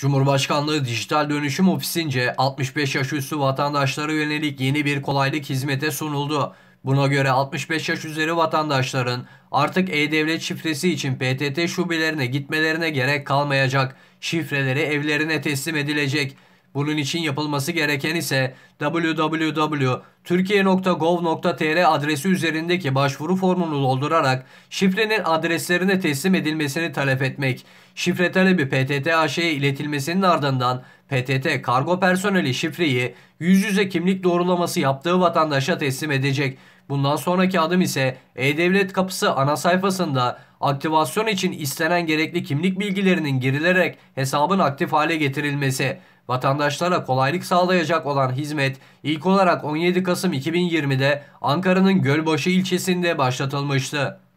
Cumhurbaşkanlığı Dijital Dönüşüm Ofisince 65 yaş üstü vatandaşlara yönelik yeni bir kolaylık hizmete sunuldu. Buna göre 65 yaş üzeri vatandaşların artık E-Devlet şifresi için PTT şubelerine gitmelerine gerek kalmayacak. Şifreleri evlerine teslim edilecek. Bunun için yapılması gereken ise www.turkiye.gov.tr adresi üzerindeki başvuru formunu doldurarak şifrenin adreslerine teslim edilmesini talep etmek. Şifre talebi PTT AŞ'ye iletilmesinin ardından PTT kargo personeli şifreyi yüz yüze kimlik doğrulaması yaptığı vatandaşa teslim edecek. Bundan sonraki adım ise E-Devlet kapısı ana sayfasında aktivasyon için istenen gerekli kimlik bilgilerinin girilerek hesabın aktif hale getirilmesi. Vatandaşlara kolaylık sağlayacak olan hizmet ilk olarak 17 Kasım 2020'de Ankara'nın Gölbaşı ilçesinde başlatılmıştı.